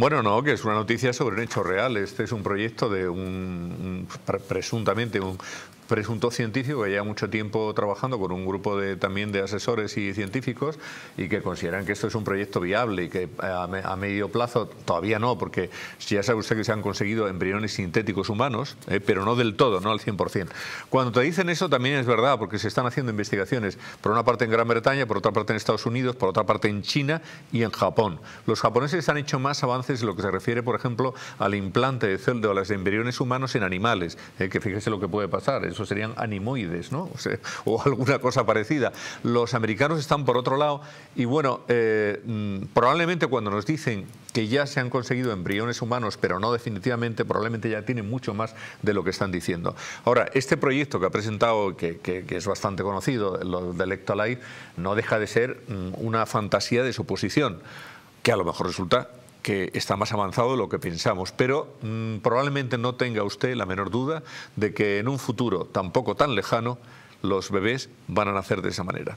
Bueno, no, que es una noticia sobre un hecho real. Este es un proyecto de un, un presuntamente un, presunto científico que lleva mucho tiempo trabajando con un grupo de, también de asesores y científicos y que consideran que esto es un proyecto viable y que eh, a, medio plazo todavía no, porque ya sabe usted que se han conseguido embriones sintéticos humanos, eh, pero no del todo, no al 100%. Cuando te dicen eso también es verdad, porque se están haciendo investigaciones, por una parte en Gran Bretaña, por otra parte en Estados Unidos, por otra parte en China y en Japón. Los japoneses han hecho más avances en lo que se refiere, por ejemplo, al implante de células de embriones humanos en animales, eh, que fíjese lo que puede pasar, serían animoides, ¿no? O, alguna cosa parecida. Los americanos están por otro lado y bueno, eh, mm, probablemente cuando nos dicen que ya se han conseguido embriones humanos, pero no definitivamente, probablemente ya tienen mucho más de lo que están diciendo. Ahora, este proyecto que ha presentado, que, es bastante conocido, lo de Electrolyte, no deja de ser mm, una fantasía de suposición, que a lo mejor resulta que está más avanzado de lo que pensamos, pero mm, probablemente no tenga usted la menor duda de que en un futuro tampoco tan lejano los bebés van a nacer de esa manera.